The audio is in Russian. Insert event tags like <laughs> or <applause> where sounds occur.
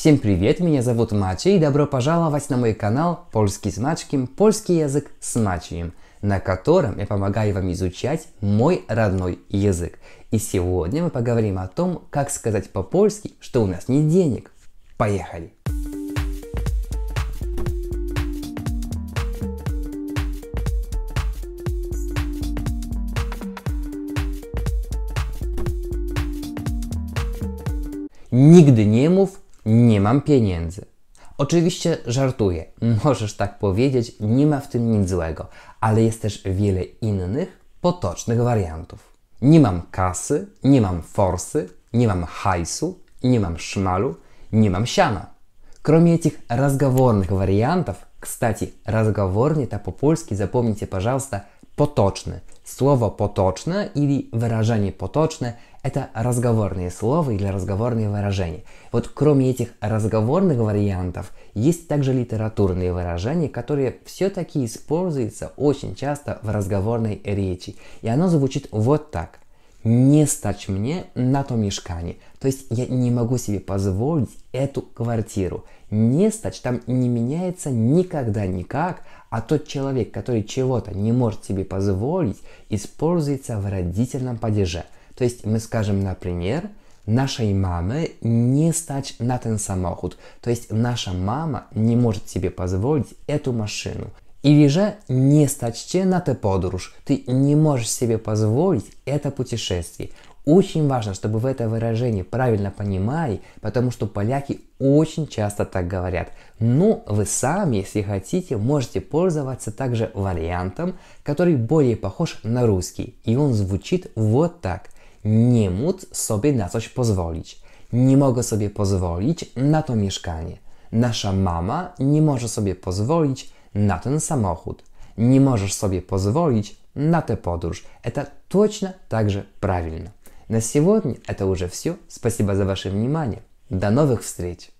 Всем привет, меня зовут Мачи и добро пожаловать на мой канал «Польский с Мачким. Польский язык с Мачием», на котором я помогаю вам изучать мой родной язык. И сегодня мы поговорим о том, как сказать по-польски, что у нас нет денег. Поехали! Nigdy nie nie mam pieniędzy. Oczywiście żartuję, <laughs> możesz tak powiedzieć, nie ma w tym nic złego, ale jest też wiele innych potocznych wariantów. Nie mam kasy, nie mam forsy, nie mam hajsu, nie mam szmalu, nie mam siana. Кроме этих разговорных вариантов, кстати, разговорный-то по-польски, запомните, пожалуйста, поточный. Слово «поточно» или выражение «поточно» — это разговорные слова или разговорные выражения. Вот кроме этих разговорных вариантов, есть также литературные выражения, которые все-таки используются очень часто в разговорной речи. И оно звучит вот так не стать мне на то мешкание. То есть я не могу себе позволить эту квартиру. Не стать там не меняется никогда никак, а тот человек, который чего-то не может себе позволить, используется в родительном падеже. То есть мы скажем, например, нашей мамы не стать на тен самоход. То есть наша мама не может себе позволить эту машину. I wierzę, не stać на na tę Ты не можешь себе позволить это путешествие. Очень важно, чтобы вы это выражение правильно понимали, потому что поляки очень часто так говорят. Но ну, вы сами, если хотите, можете пользоваться также вариантом, который более похож на русский. И он звучит вот так. Не мут себе на coś позволить. Не могу себе позволить на то мешкание. Наша мама не может себе позволить на ten samochód. Не можешь себе позволить на тę подорож. Это точно так же правильно. На сегодня это уже все. Спасибо за ваше внимание. До новых встреч!